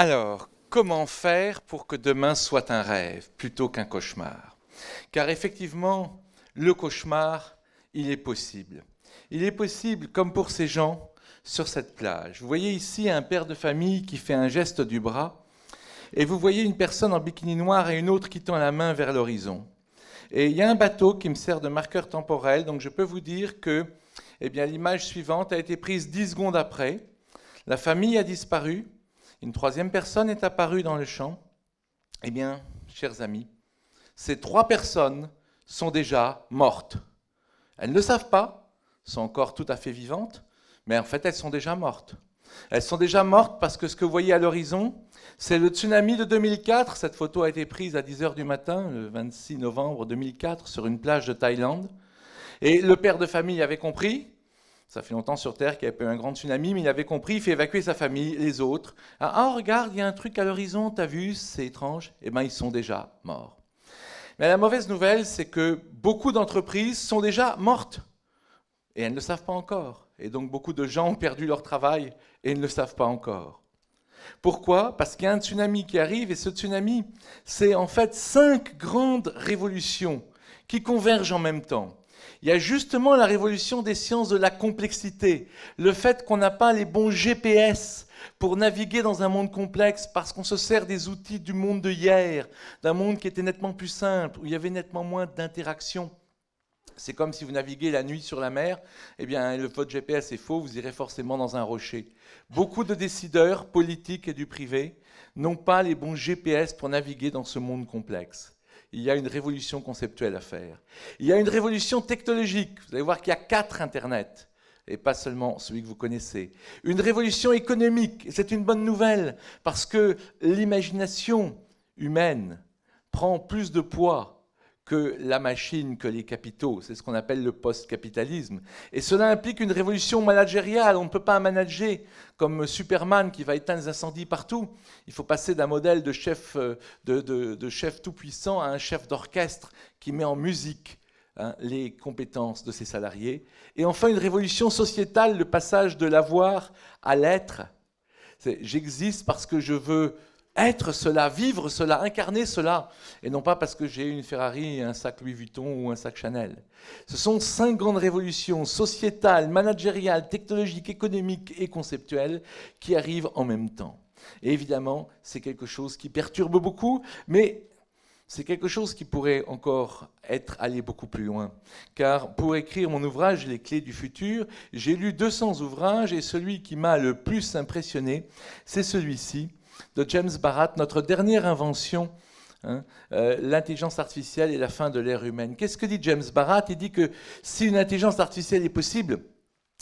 Alors, comment faire pour que demain soit un rêve plutôt qu'un cauchemar Car effectivement, le cauchemar, il est possible. Il est possible, comme pour ces gens, sur cette plage. Vous voyez ici un père de famille qui fait un geste du bras, et vous voyez une personne en bikini noir et une autre qui tend la main vers l'horizon. Et il y a un bateau qui me sert de marqueur temporel, donc je peux vous dire que eh bien, l'image suivante a été prise 10 secondes après. La famille a disparu, une troisième personne est apparue dans le champ. Eh bien, chers amis, ces trois personnes sont déjà mortes. Elles ne le savent pas, sont encore tout à fait vivantes, mais en fait elles sont déjà mortes. Elles sont déjà mortes parce que ce que vous voyez à l'horizon, c'est le tsunami de 2004. Cette photo a été prise à 10h du matin, le 26 novembre 2004, sur une plage de Thaïlande. Et le père de famille avait compris, ça fait longtemps sur Terre qu'il n'y a eu un grand tsunami, mais il avait compris, il fait évacuer sa famille, les autres. Ah, ah regarde, il y a un truc à l'horizon, t'as vu, c'est étrange. Eh bien, ils sont déjà morts. Mais la mauvaise nouvelle, c'est que beaucoup d'entreprises sont déjà mortes. Et elles ne le savent pas encore. Et donc, beaucoup de gens ont perdu leur travail et ne le savent pas encore. Pourquoi Parce qu'il y a un tsunami qui arrive, et ce tsunami, c'est en fait cinq grandes révolutions qui convergent en même temps il y a justement la révolution des sciences de la complexité, le fait qu'on n'a pas les bons GPS pour naviguer dans un monde complexe parce qu'on se sert des outils du monde de hier, d'un monde qui était nettement plus simple, où il y avait nettement moins d'interactions. C'est comme si vous naviguez la nuit sur la mer, et eh bien, le votre GPS est faux, vous irez forcément dans un rocher. Beaucoup de décideurs politiques et du privé n'ont pas les bons GPS pour naviguer dans ce monde complexe il y a une révolution conceptuelle à faire. Il y a une révolution technologique. Vous allez voir qu'il y a quatre internets, et pas seulement celui que vous connaissez. Une révolution économique, c'est une bonne nouvelle, parce que l'imagination humaine prend plus de poids que la machine, que les capitaux. C'est ce qu'on appelle le post-capitalisme. Et cela implique une révolution managériale. On ne peut pas manager comme Superman qui va éteindre les incendies partout. Il faut passer d'un modèle de chef, euh, de, chef tout-puissant à un chef d'orchestre qui met en musique hein, les compétences de ses salariés. Et enfin, une révolution sociétale, le passage de l'avoir à l'être. J'existe parce que je veux être cela, vivre cela, incarner cela, et non pas parce que j'ai une Ferrari, un sac Louis Vuitton ou un sac Chanel. Ce sont cinq grandes révolutions sociétales, managériales, technologiques, économiques et conceptuelles qui arrivent en même temps. évidemment, c'est quelque chose qui perturbe beaucoup, mais c'est quelque chose qui pourrait encore être allé beaucoup plus loin. Car pour écrire mon ouvrage Les clés du futur, j'ai lu 200 ouvrages et celui qui m'a le plus impressionné, c'est celui-ci, de James Barat, notre dernière invention, hein, euh, l'intelligence artificielle et la fin de l'ère humaine. Qu'est-ce que dit James Barat Il dit que si une intelligence artificielle est possible,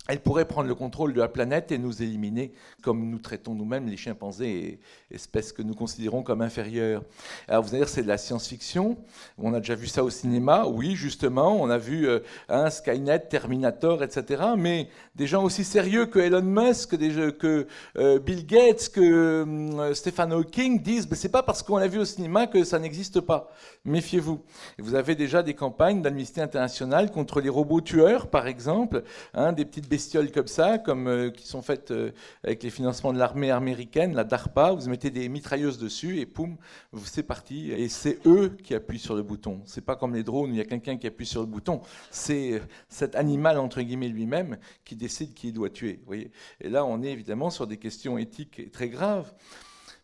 elle pourrait prendre le contrôle de la planète et nous éliminer, comme nous traitons nous-mêmes les chimpanzés, espèces que nous considérons comme inférieures. Alors vous allez dire, c'est de la science-fiction. On a déjà vu ça au cinéma. Oui, justement, on a vu hein, Skynet, Terminator, etc. Mais des gens aussi sérieux que Elon Musk, que euh, Bill Gates, que hum, Stephen Hawking disent, c'est pas parce qu'on l'a vu au cinéma que ça n'existe pas. Méfiez-vous. Vous avez déjà des campagnes d'amnistie internationale contre les robots tueurs, par exemple, hein, des petites bestioles comme ça, comme, euh, qui sont faites euh, avec les financements de l'armée américaine, la DARPA. Vous mettez des mitrailleuses dessus et poum, c'est parti. Et c'est eux qui appuient sur le bouton. C'est pas comme les drones où il y a quelqu'un qui appuie sur le bouton. C'est euh, cet animal, entre guillemets, lui-même qui décide qui doit tuer. Vous voyez et là, on est évidemment sur des questions éthiques très graves.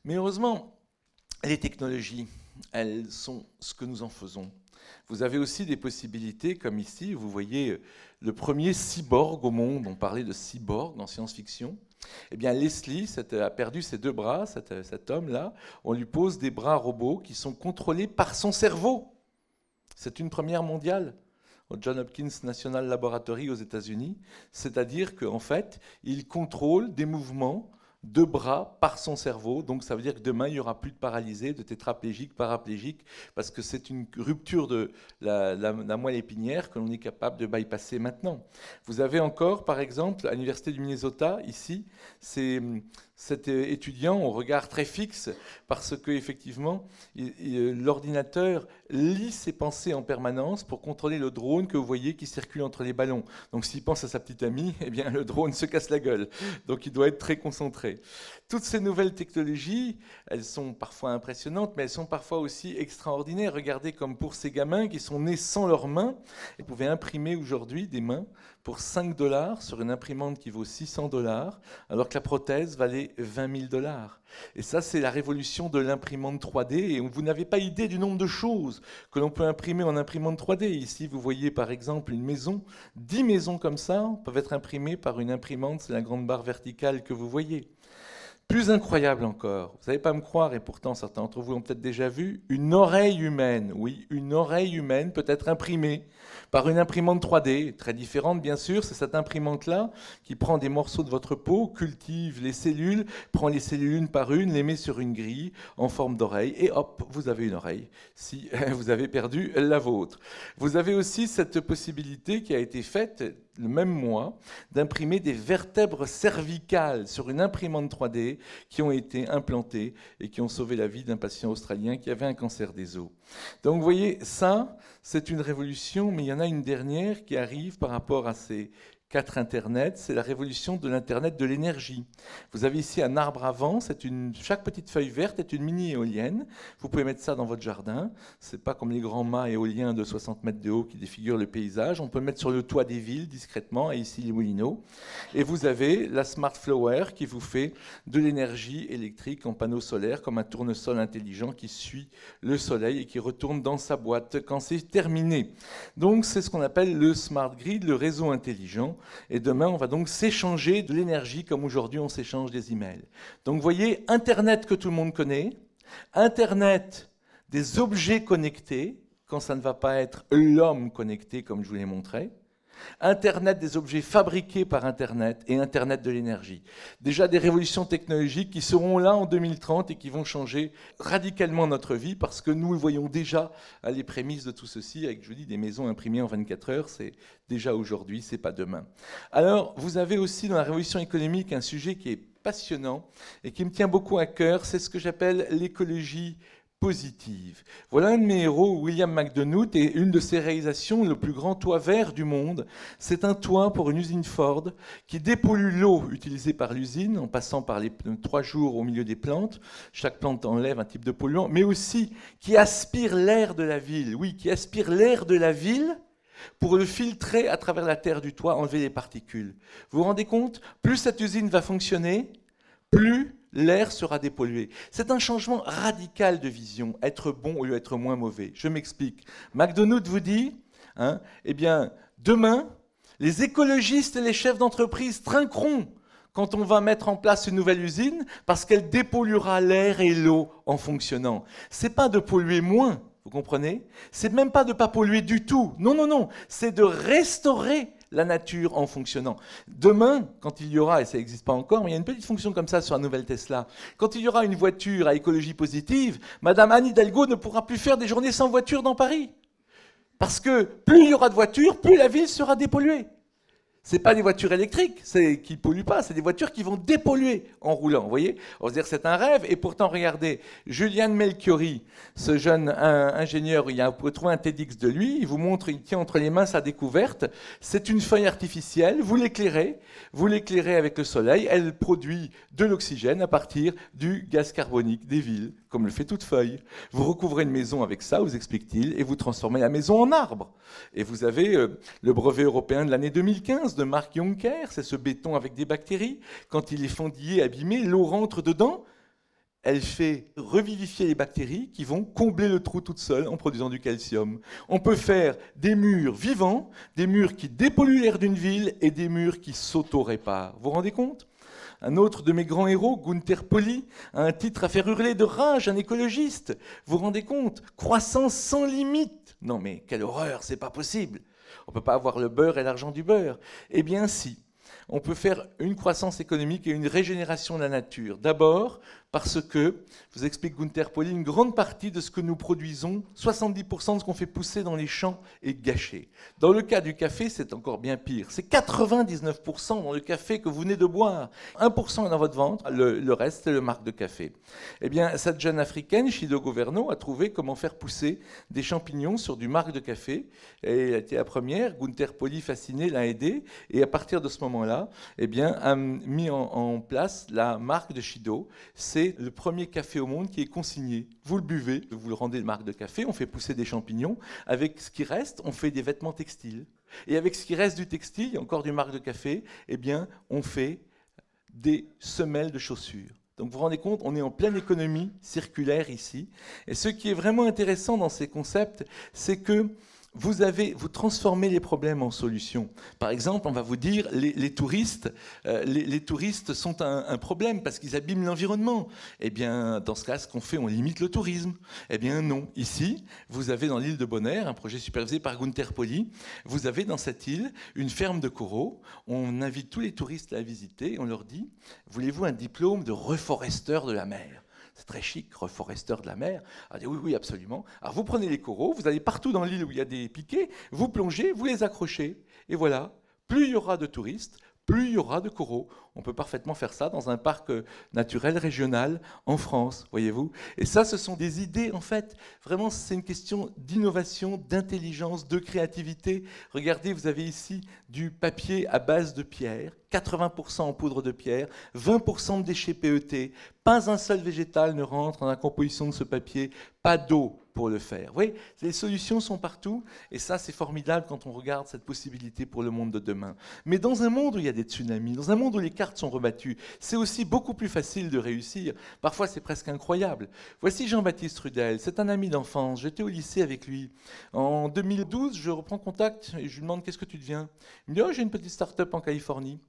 Mais heureusement, les technologies, elles sont ce que nous en faisons. Vous avez aussi des possibilités, comme ici, vous voyez euh, le premier cyborg au monde, on parlait de cyborg en science-fiction. Eh bien, Leslie a perdu ses deux bras, euh, cet homme-là. On lui pose des bras robots qui sont contrôlés par son cerveau. C'est une première mondiale au John Hopkins National Laboratory aux États-Unis. C'est-à-dire qu'en fait, il contrôle des mouvements deux bras par son cerveau. Donc ça veut dire que demain, il n'y aura plus de paralysés, de tétraplégiques, paraplégiques, parce que c'est une rupture de la, moelle épinière que l'on est capable de bypasser maintenant. Vous avez encore, par exemple, à l'Université du Minnesota, ici, c'est cet euh, étudiant au regard très fixe, parce que effectivement, euh, l'ordinateur lit ses pensées en permanence pour contrôler le drone que vous voyez qui circule entre les ballons. Donc s'il pense à sa petite amie, eh bien le drone se casse la gueule. Donc il doit être très concentré. Toutes ces nouvelles technologies, elles sont parfois impressionnantes, mais elles sont parfois aussi extraordinaires. Regardez comme pour ces gamins qui sont nés sans leurs mains, ils pouvaient imprimer aujourd'hui des mains pour 5 dollars sur une imprimante qui vaut 600 dollars, alors que la prothèse valait 20 000 dollars. Et ça, c'est la révolution de l'imprimante 3D. Et vous n'avez pas idée du nombre de choses que l'on peut imprimer en imprimante 3D. Ici, vous voyez par exemple une maison. 10 maisons comme ça peuvent être imprimées par une imprimante, c'est la grande barre verticale que vous voyez. Plus incroyable encore, vous n'allez pas me croire, et pourtant certains d'entre vous ont peut-être déjà vu, une oreille humaine, oui, une oreille humaine peut être imprimée par une imprimante 3D, très différente bien sûr, c'est cette imprimante-là qui prend des morceaux de votre peau, cultive les cellules, prend les cellules une par une, les met sur une grille en forme d'oreille, et hop, vous avez une oreille, si vous avez perdu la vôtre. Vous avez aussi cette possibilité qui a été faite le même mois d'imprimer des vertèbres cervicales sur une imprimante 3D qui ont été implantées et qui ont sauvé la vie d'un patient australien qui avait un cancer des os. Donc vous voyez, ça, c'est une révolution, mais il y en a une dernière qui arrive par rapport à ces 4 Internet, c'est la révolution de l'Internet de l'énergie. Vous avez ici un arbre avant, une, chaque petite feuille verte est une mini éolienne. Vous pouvez mettre ça dans votre jardin. C'est pas comme les grands mâts éoliens de 60 mètres de haut qui défigurent le paysage. On peut le mettre sur le toit des villes discrètement et ici les moulineaux. Et vous avez la Smart Flower qui vous fait de l'énergie électrique en panneaux solaire, comme un tournesol intelligent qui suit le soleil et qui retourne dans sa boîte quand c'est terminé. Donc c'est ce qu'on appelle le smart grid, le réseau intelligent et demain on va donc s'échanger de l'énergie comme aujourd'hui on s'échange des emails. Donc vous voyez, Internet que tout le monde connaît, Internet des objets connectés, quand ça ne va pas être l'homme connecté comme je vous l'ai montré, Internet des objets fabriqués par Internet et Internet de l'énergie. Déjà des révolutions technologiques qui seront là en 2030 et qui vont changer radicalement notre vie parce que nous voyons déjà les prémices de tout ceci avec, je dis, des maisons imprimées en 24 heures. C'est déjà aujourd'hui, c'est pas demain. Alors, vous avez aussi dans la révolution économique un sujet qui est passionnant et qui me tient beaucoup à cœur. C'est ce que j'appelle l'écologie positive. Voilà un de mes héros, William McDonough, et une de ses réalisations, le plus grand toit vert du monde. C'est un toit pour une usine Ford qui dépollue l'eau utilisée par l'usine en passant par les trois jours au milieu des plantes. Chaque plante enlève un type de polluant, mais aussi qui aspire l'air de la ville. Oui, qui aspire l'air de la ville pour le filtrer à travers la terre du toit, enlever les particules. Vous vous rendez compte Plus cette usine va fonctionner, plus l'air sera dépollué. C'est un changement radical de vision, être bon au lieu d'être moins mauvais. Je m'explique. McDonald's vous dit, hein, eh bien, demain, les écologistes et les chefs d'entreprise trinqueront quand on va mettre en place une nouvelle usine parce qu'elle dépolluera l'air et l'eau en fonctionnant. C'est pas de polluer moins, vous comprenez C'est même pas de pas polluer du tout. Non, non, non. C'est de restaurer la nature en fonctionnant. Demain, quand il y aura, et ça n'existe pas encore, mais il y a une petite fonction comme ça sur la nouvelle Tesla, quand il y aura une voiture à écologie positive, Madame Anne Hidalgo ne pourra plus faire des journées sans voiture dans Paris. Parce que plus il y aura de voitures, plus la ville sera dépolluée c'est pas des voitures électriques c'est, qui polluent pas, c'est des voitures qui vont dépolluer en roulant. Vous voyez On se dire c'est un rêve. Et pourtant, regardez, Julian Melchiori, ce jeune ingénieur, il a trouvé un TEDx de lui, il vous montre, il tient entre les mains sa découverte. C'est une feuille artificielle, vous l'éclairez, vous l'éclairez avec le soleil, elle produit de l'oxygène à partir du gaz carbonique des villes, comme le fait toute feuille. Vous recouvrez une maison avec ça, vous explique-t-il, et vous transformez la maison en arbre. Et vous avez euh, le brevet européen de l'année 2015 de Marc Juncker, c'est ce béton avec des bactéries. Quand il est fendillé, abîmé, l'eau rentre dedans, elle fait revivifier les bactéries qui vont combler le trou toute seule en produisant du calcium. On peut faire des murs vivants, des murs qui dépolluent l'air d'une ville et des murs qui s'auto-réparent. Vous vous rendez compte un autre de mes grands héros, Gunther Poli, a un titre à faire hurler de rage un écologiste. Vous vous rendez compte Croissance sans limite. Non mais quelle horreur, c'est pas possible. On ne peut pas avoir le beurre et l'argent du beurre. Eh bien si, on peut faire une croissance économique et une régénération de la nature. D'abord, parce que, vous explique Gunther poli une grande partie de ce que nous produisons, 70% de ce qu'on fait pousser dans les champs est gâché. Dans le cas du café, c'est encore bien pire. C'est 99% dans le café que vous venez de boire. 1% est dans votre ventre, le, reste c'est le marque de café. Eh bien, cette jeune africaine, Shido Governo, a trouvé comment faire pousser des champignons sur du marque de café. Et elle a été la première. Gunther poli fasciné, l'a aidé. Et à partir de ce moment-là, eh bien, a mis en, place la marque de Shido. C'est le premier café au monde qui est consigné. Vous le buvez, vous le rendez de marque de café, on fait pousser des champignons. Avec ce qui reste, on fait des vêtements textiles. Et avec ce qui reste du textile, encore du marque de café, eh bien, on fait des semelles de chaussures. Donc vous vous rendez compte, on est en pleine économie circulaire ici. Et ce qui est vraiment intéressant dans ces concepts, c'est que vous, avez, transformez les problèmes en solutions. Par exemple, on va vous dire, les, touristes, euh, les, touristes sont un, problème parce qu'ils abîment l'environnement. Eh bien, dans ce cas, ce qu'on fait, on limite le tourisme. Eh bien, non. Ici, vous avez dans l'île de Bonaire, un projet supervisé par Gunther Poli, vous avez dans cette île une ferme de coraux. On invite tous les touristes à la visiter. On leur dit, voulez-vous un diplôme de reforesteur de la mer c'est très chic, reforesteur de la mer. oui, oui, absolument. Alors vous prenez les coraux, vous allez partout dans l'île où il y a des piquets, vous plongez, vous les accrochez, et voilà, plus il y aura de touristes, plus il y aura de coraux. On peut parfaitement faire ça dans un parc euh, naturel régional en France, voyez-vous. Et ça, ce sont des idées, en fait. Vraiment, c'est une question d'innovation, d'intelligence, de créativité. Regardez, vous avez ici du papier à base de pierre 80% en poudre de pierre, 20% de déchets PET, pas un seul végétal ne rentre dans la composition de ce papier, pas d'eau pour le faire. Vous voyez, les solutions sont partout, et ça c'est formidable quand on regarde cette possibilité pour le monde de demain. Mais dans un monde où il y a des tsunamis, dans un monde où les cartes sont rebattues, c'est aussi beaucoup plus facile de réussir. Parfois c'est presque incroyable. Voici Jean-Baptiste Rudel, c'est un ami d'enfance, j'étais au lycée avec lui. En 2012, je reprends contact et je lui demande qu'est-ce que tu deviens Il me dit, oh, j'ai une petite start-up en Californie.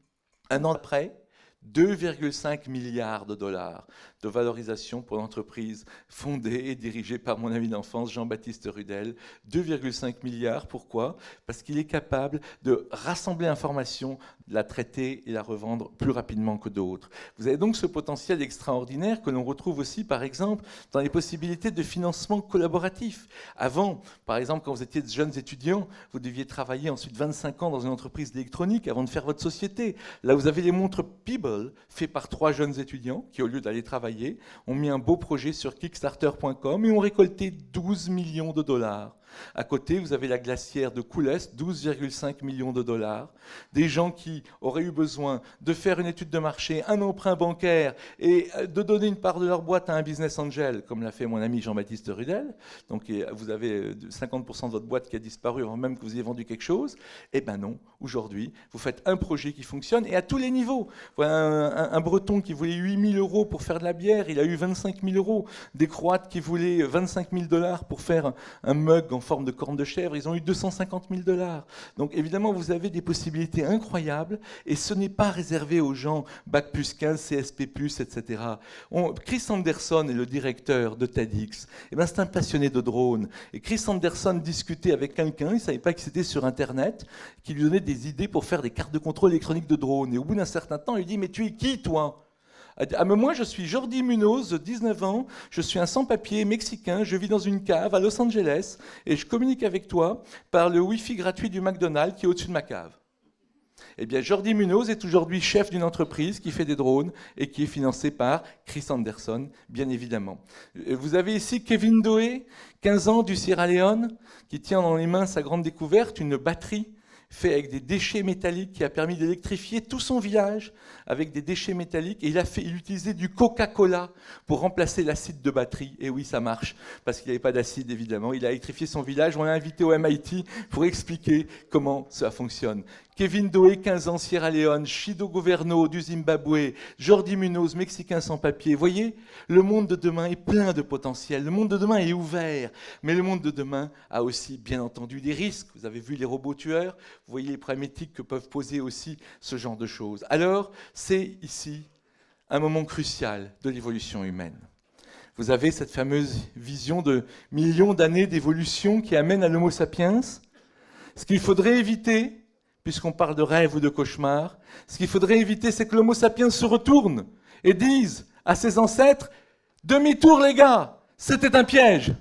Un an après, 2,5 milliards de dollars de valorisation pour l'entreprise fondée et dirigée par mon ami d'enfance Jean-Baptiste Rudel. 2,5 milliards, pourquoi Parce qu'il est capable de rassembler l'information, la traiter et la revendre plus rapidement que d'autres. Vous avez donc ce potentiel extraordinaire que l'on retrouve aussi, par exemple, dans les possibilités de financement collaboratif. Avant, par exemple, quand vous étiez de jeunes étudiants, vous deviez travailler ensuite 25 ans dans une entreprise d'électronique avant de faire votre société. Là, vous avez les montres PIB fait par trois jeunes étudiants qui, au lieu d'aller travailler, ont mis un beau projet sur Kickstarter.com et ont récolté 12 millions de dollars. À côté, vous avez la glacière de Coulès, 12,5 millions de dollars. Des gens qui auraient eu besoin de faire une étude de marché, un emprunt bancaire et euh, de donner une part de leur boîte à un business angel, comme l'a fait mon ami Jean-Baptiste Rudel. Donc euh, vous avez 50% euh, de votre boîte qui a disparu avant même que vous ayez vendu quelque chose. Eh ben non, aujourd'hui, vous faites un projet qui fonctionne et à tous les niveaux. Voilà un, Breton qui voulait 8 000 euros pour faire de la bière, il a eu 25 000 euros. Des Croates qui voulaient 25 000 dollars pour faire un mug en forme de corne de chèvre, ils ont eu 250 000 dollars. Donc évidemment, vous avez des possibilités incroyables et ce n'est pas réservé aux gens Bac 15, CSP plus, etc. Chris Anderson est le directeur de TEDx. Et eh ben, c'est un passionné de drones. Et Chris Anderson discutait avec quelqu'un, il ne savait pas que c'était sur Internet, qui lui donnait des idées pour faire des cartes de contrôle électronique de drones. Et au bout d'un certain temps, il dit, mais tu es qui toi à ah, ah, moi, je suis Jordi Munoz, 19 ans, je suis un sans-papier mexicain, je vis dans une cave à Los Angeles et je communique avec toi par le Wi-Fi gratuit du McDonald's qui est au-dessus de ma cave. Eh bien, Jordi Munoz est aujourd'hui chef d'une entreprise qui fait des drones et qui est financée par Chris Anderson, bien évidemment. Euh, vous avez ici Kevin Doe, 15 ans du Sierra Leone, qui tient dans les mains sa grande découverte, une batterie fait avec des déchets métalliques qui a permis d'électrifier tout son village avec des déchets métalliques. Et il a fait il du Coca-Cola pour remplacer l'acide de batterie. Et oui, ça marche, parce qu'il n'y avait pas d'acide, évidemment. Il a électrifié son village. On l'a invité au MIT pour expliquer comment ça fonctionne. Kevin Doé, 15 ans, Sierra Leone, Shido Governo du Zimbabwe, Jordi Munoz, Mexicain sans papier. Voyez, le monde de demain est plein de potentiel, le monde de demain est ouvert, mais le monde de demain a aussi, bien entendu, des risques. Vous avez vu les robots tueurs, vous voyez les problèmes que peuvent poser aussi ce genre de choses. Alors, c'est ici un moment crucial de l'évolution humaine. Vous avez cette fameuse vision de millions d'années d'évolution qui amène à l'Homo sapiens. Ce qu'il faudrait éviter, puisqu'on parle de rêve ou de cauchemar, ce qu'il faudrait éviter, c'est que l'homo sapiens se retourne et dise à ses ancêtres, demi-tour les gars, c'était un piège.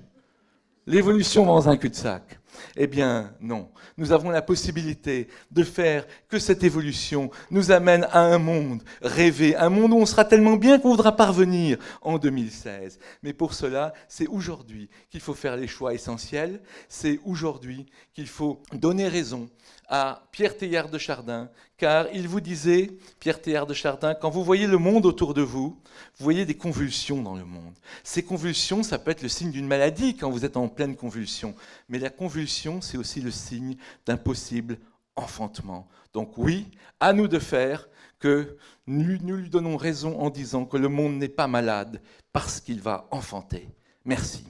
L'évolution dans un cul-de-sac. Eh bien non, nous avons la possibilité de faire que cette évolution nous amène à un monde rêvé, un monde où on sera tellement bien qu'on voudra parvenir en 2016. Mais pour cela, c'est aujourd'hui qu'il faut faire les choix essentiels, c'est aujourd'hui qu'il faut donner raison à Pierre Teilhard de Chardin car il vous disait, Pierre Théard de Chardin, quand vous voyez le monde autour de vous, vous voyez des convulsions dans le monde. Ces convulsions, ça peut être le signe d'une maladie quand vous êtes en pleine convulsion, mais la convulsion, c'est aussi le signe d'un possible enfantement. Donc oui, à nous de faire que nous, nous lui donnons raison en disant que le monde n'est pas malade parce qu'il va enfanter. Merci.